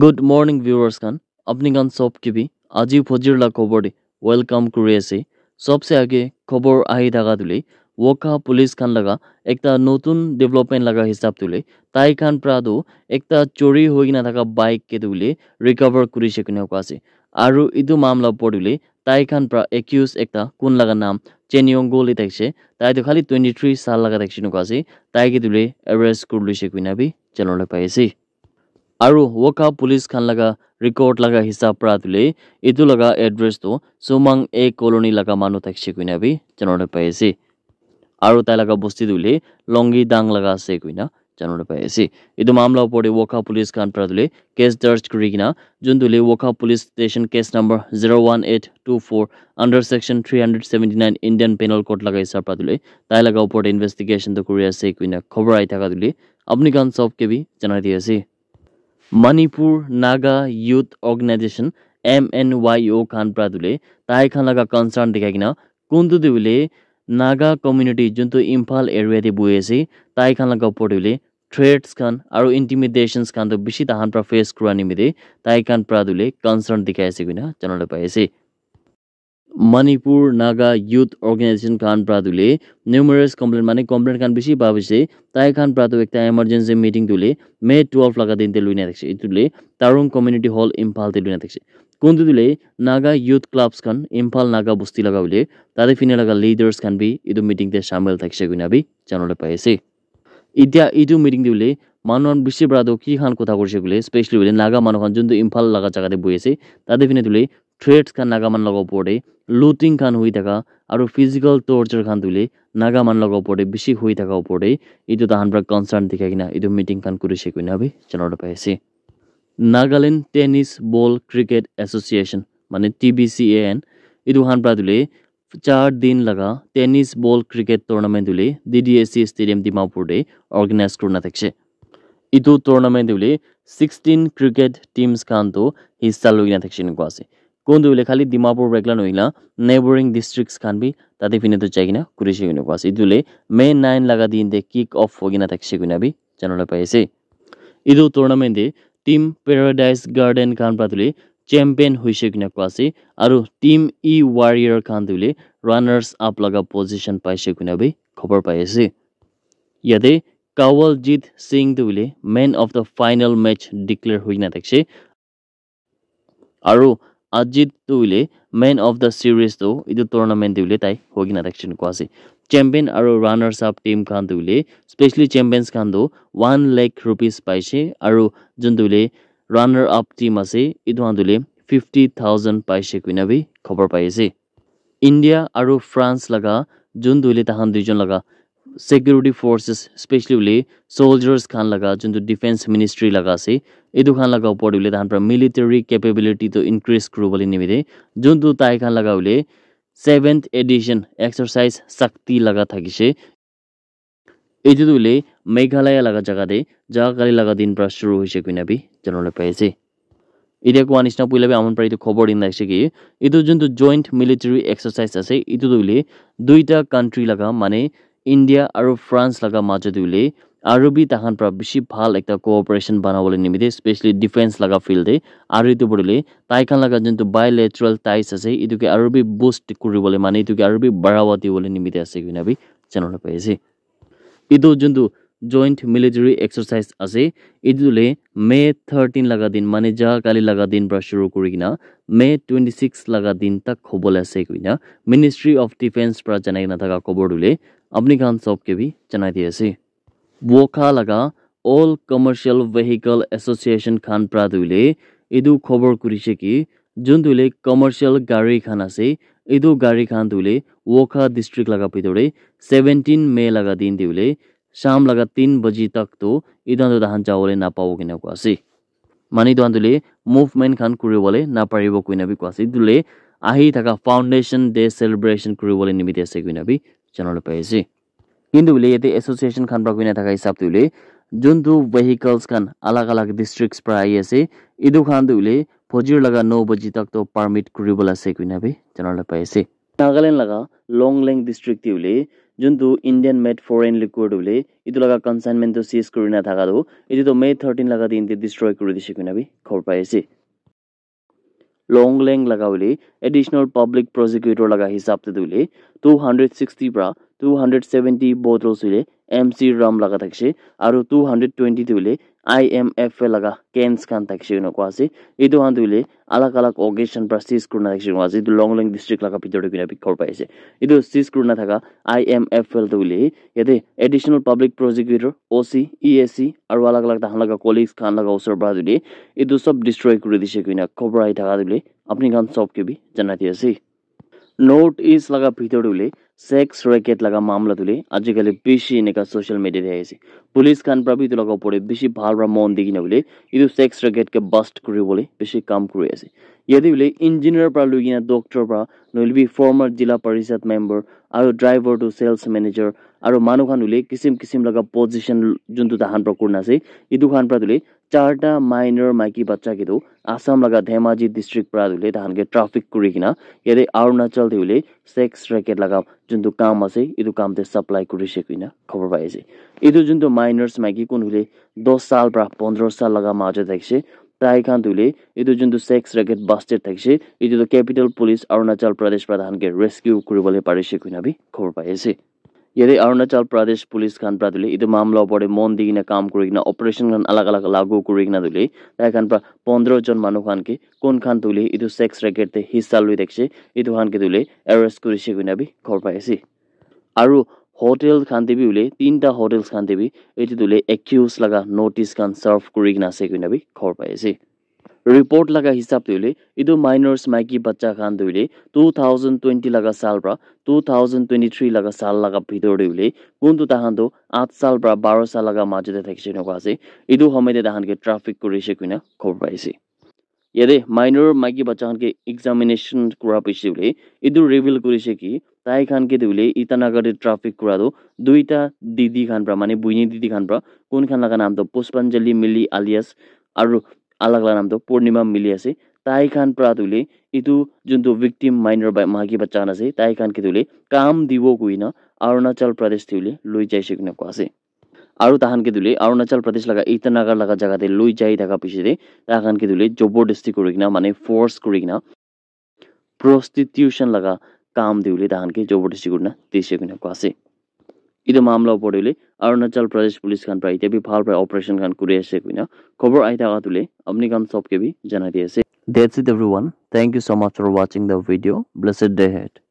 good morning viewers খান আপুনি খান চব কিবি আজিও ফজিৰলা খবৰ দি ৱেলকাম কৰি আছে চবচে আগে খবৰ আহি থকা তুলি ৱকা পুলিচ খান লগা এটা নতুন ডেভেলপমেণ্ট লগা হিচাপ তুলি তাই খান প্ৰাদো এটা চৰি হৈ কিনে থকা বাইক কে তুলি ৰিকভাৰ কৰিছে কোনে কোৱা আছে আৰু এইটো মামলা পঢ়িলে তাই খান পৰা একিউজ এটা কোন লগা নাম চেনিয়ং গলি থাকিছে তাইতো খালী টুৱেণ্টি থ্ৰী চাল লগা থাকিছে নোকোৱা আছে তাইকে তুলি এৰেষ্ট কৰি লৈছে কুইনাবি চেনেললৈ পাইছে আৰু ৱকা পুলিচ খান লগা ৰেকৰ্ড লগা হিচাপ পৰা তুলি এইটো লগা এড্ৰেছটো চুমাং এ কলনী লগা মানুহ থাকিছে কইনা বি জানিব পাই আছে আৰু তাই লগা বস্তিটো বুলি লংগি দাং লগা আছে কইনা জানিব পাই আছে এইটো মামলাৰ ওপৰতে ৱকা পুলিচ খান পৰা তুলি কেছ দৰ্জ কৰি কিনে যোনটো তুলি ৱকা police station case number zero' one eight two four under section three hundred seventy nine Indian penal code লগা হিচাপ পৰা তুলি তাই লগা ওপৰত ইনভেষ্টিগেশ্যনটো কৰি আছে কইনা খবৰ আহি থকা তুলি আপুনি কাৰণ চব কেবি জনাই দি আছে খান প্রাদুলে তাই খান লাগা কনসার্ন দেখা কিনা কুন্দু कुन्दुदेउले নাগা কমিউনিটি যোনটো ইম্ফল এৰিয়াতে বই আছে তাই খান লগা ওপৰতে থ্ৰেটছ খান আৰু খান তো বেশি তাহান পৰা ফেস কৰা নিমিত্তে তাই খান প্রাদুলে কনসার্ন দেখাই আছে কিনা জানালে পাই আছে ꯃꯅꯤꯄꯨꯔ ꯅꯥꯒꯥ ꯌꯨꯠ ꯑꯣꯔꯒꯅꯥꯏꯖꯦꯁꯟ ꯈꯥꯟ ꯄ꯭ꯔꯥꯗꯨꯂꯦ न्यूमरस कंप्लेन माने कंप्लेन खान बेसि बाबसे ताई खान प्रातो एकटा इमरजेंसी मीटिंग दुले मे 12 लगा दिन ते लुइना देखसे इतुले तारुंग कम्युनिटी हॉल इम्फाल ते लुइना देखसे কোন দুলে নাগা ইউথ ক্লাবস খান ইম্ফাল নাগা বস্তি লাগা বলে তাদের ফিনে লাগা লিডার্স খান বি ইদু মিটিং তে সামিল থাকছে গুনাবি জানলে পাইছে ইতিয়া ইদু মিটিং দিলে মানুষ বিশ্ব ব্রাদো কি খান কথা করছে বলে স্পেশালি বলে নাগা মানুষ যোনটো ইম্ফাল লাগা জায়গাতে বইছে তাদের ফিনে তুলে থ্ৰেডছ খান নাগামান লগাব পাৰে লুটিং খান হৈ থকা আৰু ফিজিকেল টৰ্চাৰ খান তুলি নাগামান লগাব পাৰে বেছি হৈ থকাব পাৰে এইটো তাহান পৰা কনচাৰ্ণ দেখাই কিনে এইটো মিটিং খান কৰিছে কিনে আমি জনাব পাইছে Nagaland tennis ball cricket association মানে T B C A N এইটো খান পৰা তুলি চাৰ দিন লগা টেনিছ বল ক্ৰিকেট টুৰ্ণামেণ্ট তুলি D D S C stadium ডিমাপুৰতে অৰ্গেনাইজ কৰি নাথাকিছে এইটো টুৰ্ণামেণ্ট বুলি ছিক্সটিন ক্ৰিকেট টীমছ খানটো হিচা লৈ কিনে থাকিছে এনেকুৱা আছে कुन दुईले खालि दिमापुर बेग्ला नोइला नेबरिङ डिस्ट्रिक्ट्स खान भी ताते फिने तो चाहिना कुरेशे गुना पास इदुले मेन नाइन लगा दिन दे किक ऑफ होगिना तक्षे गुना भी জানানো পেয়েছে ইদু টুর্নামেন্টে টিম প্যারাডাইস গার্ডেন খান পাতুলে চ্যাম্পিয়ন হয়েছে কিনা কোয়াছে আর টিম ই ওয়ারিয়ার খান তুলে রানার্স আপ লগা পজিশন পাইছে কিনা বি খবর পাইছে ইয়াতে কাওয়ালজিৎ সিং তুলে man of the final match declare হয়ে না থাকছে আৰু আজিতটো বুলি মেন অফ দ্য ছিৰিজটো এইটো টুৰ্নামেণ্ট বুলি তাই হৈ কিনে ৰাখিছে কোৱা আছে চেম্পিয়ন আৰু ৰাণাৰ্ছ আপ টীমখনটো বুলি স্পেচিয়েলি চেম্পিয়নছখনটো ওৱান লেখ ৰুপিজ পাইছে আৰু যোনটো বুলি ৰাণাৰ আপ টীম আছে এইটো আন্দোলে ফিফটি থাউজেণ্ড পাইছে কুইন আবি খবৰ পাই আছে ইণ্ডিয়া আৰু ফ্ৰান্স লগা যোনটো বুলি তাহান দুইজন লগা security forces specially soldiers khan laga juntu defense ministry laga ase edu khan laga upor dile tahan pra military capability to increase kuru bole jun juntu tai khan laga ule seventh edition exercise shakti laga thakise edu dule meghalaya laga jaga de jagakali laga din pra shuru hoise kuina bi janole paise এতিয়া কোৱা bi aman আমাৰ পৰা এইটো খবৰ দিন লাগিছে কি এইটো joint military exercise ase আছে এইটো ধৰিলে duita country laga mane India আৰু ফ্ৰান্স লগা মাজত উলিয়াই আৰু বি তাহান পৰা বেছি ভাল এটা কোঅপাৰেশ্যন বনাবলৈ নিমিত্তে স্পেচিয়েলি ডিফেন্স লগা ফিল্ডে আৰু এইটো বুলি তাইখান লগা যোনটো বাই লেটাৰেল টাইছ আছে এইটোকে আৰু বি বুষ্ট কৰিবলৈ মানে এইটোকে আৰু বি বঢ়াব দিবলৈ নিমিত্তে আছে কিনে আমি জানিবলৈ পাই আছে এইটো যোনটো joint military exercise ase edu le may 13 laga din mane ja kali laga din pra shuru kurina may 26 laga din tak khobol ase kuina ministry of defense pra janai na thaka khobor dule apni khan sob ke bi janai di ase woka laga all commercial vehicle association khan pra dule edu khobor kurise ki jun dule commercial gari khan ase edu gari khan dule woka district laga pitore 17 may laga din dule Shyam লগা তিন বাজি তক তো ইদান তাহান যাবলে নাপাব কিনে কোৱাছে মানি তহান তুলি মুভমেণ্ট খান কৰিবলৈ নাপাৰিব কুইনাবি কোৱাছে তুলি আহি থকা ফাউণ্ডেশ্যন ডে চেলিব্ৰেশ্যন কৰিবলৈ নিমিত্তে আছে কুইনাবি জানলৈ পাইছে কিন্তু বুলি ইয়াতে এছ'চিয়েশ্যন খান পৰা কুইনাই থকা হিচাপটো বুলি যোনটো ভেহিকলছ খান আলাগ আলাগ ডিষ্ট্ৰিক্টছ পৰা আহি আছে ইটো খানটো বুলি ফজিৰ লগা ন বাজি তক তো পাৰ্মিট কৰিবলৈ আছে কুইনাবি জানলৈ পাইছে নাগালেণ্ড লগা লং লেং ডিষ্ট্ৰিক্ট বুলি যোনটো ইণ্ডিয়ান মেড ফৰেইন লিকুইড বুলি এইটো লগা কনচাইনমেণ্টটো চিজ কৰি নাথাকাটো এইটোতো মে থাৰ্টিন লগা দিনটো ডিষ্ট্ৰয় কৰি দিছে কিনা আমি খবৰ পাই আছে লেং লগা বুলি এডিশ্যনেল পাব্লিক প্ৰজিকিউটৰ লগা হিচাপটো বুলি টু হাণ্ড্ৰেড ছিক্সটিৰ পৰা টু হাণ্ড্ৰেড ছেভেণ্টি বটলছ বুলি এম চি ৰাম লগা থাকিছে আৰু টু হাণ্ড্ৰেড টুৱেণ্টি টুলে আই এম এফ এ লগা কেন্স খান থাকিছে এনেকুৱা আছে এইটো খান টুলে আলগ আলগ অকেশ্যন পৰা চিজ কৰোণা থাকিছে এনেকুৱা আছে এইটো লং লং ডিষ্ট্ৰিক্ট লগা ভিতৰত কিনে পিক্ষৰ পাইছে এইটো চিজ কৰোণা থকা আই এম এফ এল টো বুলি ইয়াতে additional public prosecutor O' C E A C আৰু আলগ আলগ তাহান লগা কলিগছ খান লগা ওচৰৰ পৰা যদি এইটো চব ডিষ্ট্ৰয় কৰি দিছে কিনা খবৰ আহি থকা বুলি আপুনি খান চব কিবি জনাই দি আছে নোট ইজ লগা ভিতৰত বুলি চেক্স ৰেকেট লগা মামলাত বুলি আজিকালি বেছি এনেকুৱা ছ'চিয়েল মিডিয়াত আহিছে পুলিচ খান পৰা ভিতৰ লগাব পাৰি বেছি ভাল পৰা মন দি কিনে বুলি এইটো চেক্স ৰেকেটকে বাষ্ট কৰিবলৈ বেছি কাম কৰি আছে ইয়াতে বুলি ইঞ্জিনিয়াৰ পৰা লৈ কিনে ডক্টৰ পৰা নহ'লে বি ফৰ্মাৰ জিলা পৰিষদ মেম্বৰ আৰু ড্ৰাইভাৰ টু চেলছ মেনেজাৰ আৰু মানুহ খান বুলি কিচিম যোনটো তাহান পৰা কৰি নাছে খান পৰা চাৰটা মাইনৰ মাইকী বাচ্চা কিন্তু আসাম লগা ধেমাজি ডিষ্ট্ৰিক্ট পৰা ধৰিলে তাহানকে ট্ৰাফিক কৰি কিনা ইয়াতে অৰুণাচল দিবলে চেক্স ৰেকেট লগা যোনটো কাম আছে এইটো কামতে চাপ্লাই কৰিছে কিনা খবৰ পাই আছে এইটো যোনটো মাইনৰ মাইকী কোন হ'লে দহ চাল পৰা পোন্ধৰ চাল লগা মাজত থাকিছে তাই খান ধৰিলে এইটো যোনটো চেক্স ৰেকেট বাষ্টেড থাকিছে এইটোতো কেপিটেল পুলিচ অৰুণাচল প্ৰদেশ পৰা তাহানকে ৰেস্কিউ কৰিবলৈ পাৰিছে কিনা বি খবৰ পাই আছে yate arunachal pradesh police khan pradule itu mamla opore mon digina kaam kurigina operation khan alag alag lagu kurigina dule tai khan pra 15 jon manu khan ke kon khan dule itu sex racket te hissa lui dekhe itu khan ke dule arrest kurise guna bi khor paisi aru hotel খান দিবি বুলি তিনিটা hotel খান দিবি এইটো দিলে accused লগা notice খান serve কৰি কিনে আছে কিনে আমি খবৰ পাই আছে ৰিপৰ্ট লগা হিচাপ ধৰিলে এইটো মাইনৰ্ছ মাইকী বাচ্চা খান ধৰিলে টু থাউজেণ্ড টুৱেণ্টি লগা চাল পৰা টু থাউজেণ্ড টুৱেণ্টি থ্ৰী লগা চাল লগা ভিতৰত ধৰিলে কোনটো তাহানটো আঠ চাল পৰা বাৰ চাল লগা মাজতে থাকিছে এনেকুৱা আছে এইটো সময়তে তাহানকে ট্ৰাফিক কৰিছে কোনে খবৰ পাইছে ইয়াতে মাইনৰ মাইকী বাচ্চাখনকে এক্সামিনেশ্যন কৰা পাইছে বুলি এইটো ৰিভিল কৰিছে কি তাইখানকে ধৰিলে ইটানগৰত ট্ৰাফিক কৰাটো দুইটা দিদি খান পৰা মানে বুইনী দিদি খান পৰা কোনখান লগা নামটো পুষ্পাঞ্জলি মিলি আলিয়াছ আৰু আলাগলা নামটো পূৰ্ণিমা মিলি আছে তাইখান পৰা তুলি ইটো যোনটো ভিক্টিম মাইনৰ মাহী বাচ্চান আছে তাইখানকে তুলি কাম দিব কৈ ন অৰুণাচল প্ৰদেশ তুলি লৈ যাইছে কোনে কোৱা আছে আৰু তাহানকে তুলি অৰুণাচল প্ৰদেশ লগা ইটানগৰ লগা জেগাতে লৈ যাই থকা পিছতে তাহানকে তুলি জবৰদস্তি কৰি কিনে মানে ফৰ্চ কৰি কিনে প্ৰষ্টিটিউশ্যন লগা কাম দিওঁ বুলি তাহানকে জবৰদস্তি কৰি দিছে কোনে কোৱা আছে এইটো মামলা ওপৰত উলিয়ে অৰুণাচল প্ৰদেশ পুলিচ খান প্ৰায় এতিয়া ভাল প্ৰায় অপাৰেশ্যন খান কৰি আছে কোনো খবৰ আহি থকা তুলি অগ্নিকান চবকে বি জনাই দি আছে that it everyone thank you so' much for ৱাচিং the video' blessed day head